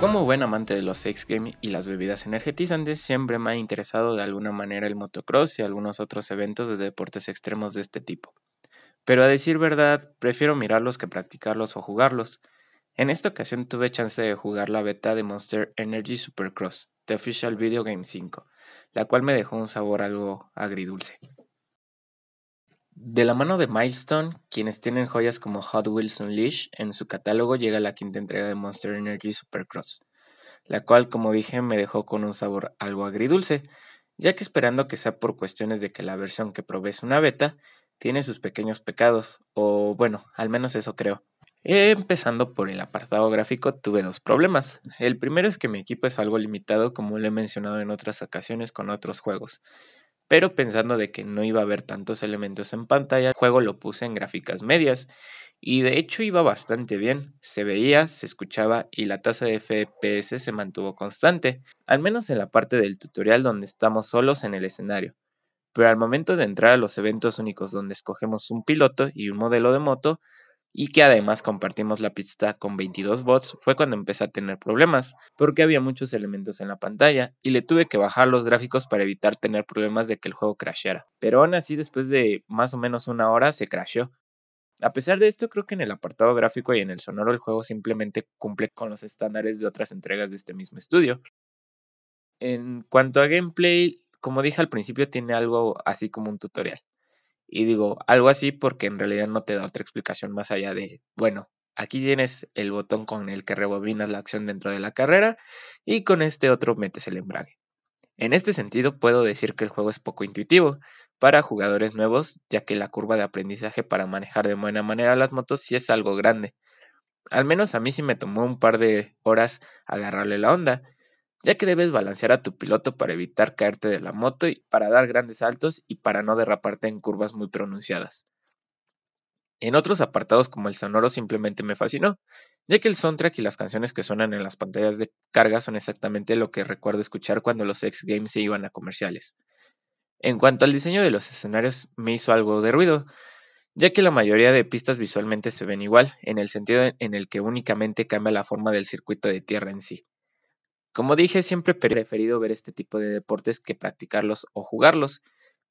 Como buen amante de los sex games y las bebidas energetizantes, siempre me ha interesado de alguna manera el motocross y algunos otros eventos de deportes extremos de este tipo. Pero a decir verdad, prefiero mirarlos que practicarlos o jugarlos. En esta ocasión tuve chance de jugar la beta de Monster Energy Supercross, The Official Video Game 5, la cual me dejó un sabor algo agridulce. De la mano de Milestone, quienes tienen joyas como Hot Wheels Unleashed, en su catálogo llega la quinta entrega de Monster Energy Supercross, la cual, como dije, me dejó con un sabor algo agridulce, ya que esperando que sea por cuestiones de que la versión que probé es una beta, tiene sus pequeños pecados, o bueno, al menos eso creo. Empezando por el apartado gráfico, tuve dos problemas. El primero es que mi equipo es algo limitado, como lo he mencionado en otras ocasiones con otros juegos pero pensando de que no iba a haber tantos elementos en pantalla, el juego lo puse en gráficas medias y de hecho iba bastante bien, se veía, se escuchaba y la tasa de FPS se mantuvo constante, al menos en la parte del tutorial donde estamos solos en el escenario. Pero al momento de entrar a los eventos únicos donde escogemos un piloto y un modelo de moto, y que además compartimos la pista con 22 bots, fue cuando empecé a tener problemas, porque había muchos elementos en la pantalla y le tuve que bajar los gráficos para evitar tener problemas de que el juego crashara. Pero aún así, después de más o menos una hora, se crashó. A pesar de esto, creo que en el apartado gráfico y en el sonoro el juego simplemente cumple con los estándares de otras entregas de este mismo estudio. En cuanto a gameplay, como dije al principio, tiene algo así como un tutorial. Y digo algo así porque en realidad no te da otra explicación más allá de, bueno, aquí tienes el botón con el que rebobinas la acción dentro de la carrera y con este otro metes el embrague. En este sentido puedo decir que el juego es poco intuitivo para jugadores nuevos, ya que la curva de aprendizaje para manejar de buena manera las motos sí es algo grande. Al menos a mí sí me tomó un par de horas agarrarle la onda, ya que debes balancear a tu piloto para evitar caerte de la moto y para dar grandes saltos y para no derraparte en curvas muy pronunciadas. En otros apartados como el sonoro simplemente me fascinó, ya que el soundtrack y las canciones que suenan en las pantallas de carga son exactamente lo que recuerdo escuchar cuando los X Games se iban a comerciales. En cuanto al diseño de los escenarios, me hizo algo de ruido, ya que la mayoría de pistas visualmente se ven igual, en el sentido en el que únicamente cambia la forma del circuito de tierra en sí. Como dije, siempre he preferido ver este tipo de deportes que practicarlos o jugarlos,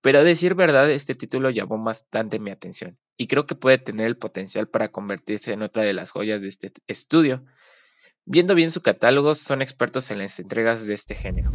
pero a decir verdad, este título llamó bastante mi atención y creo que puede tener el potencial para convertirse en otra de las joyas de este estudio. Viendo bien su catálogo, son expertos en las entregas de este género.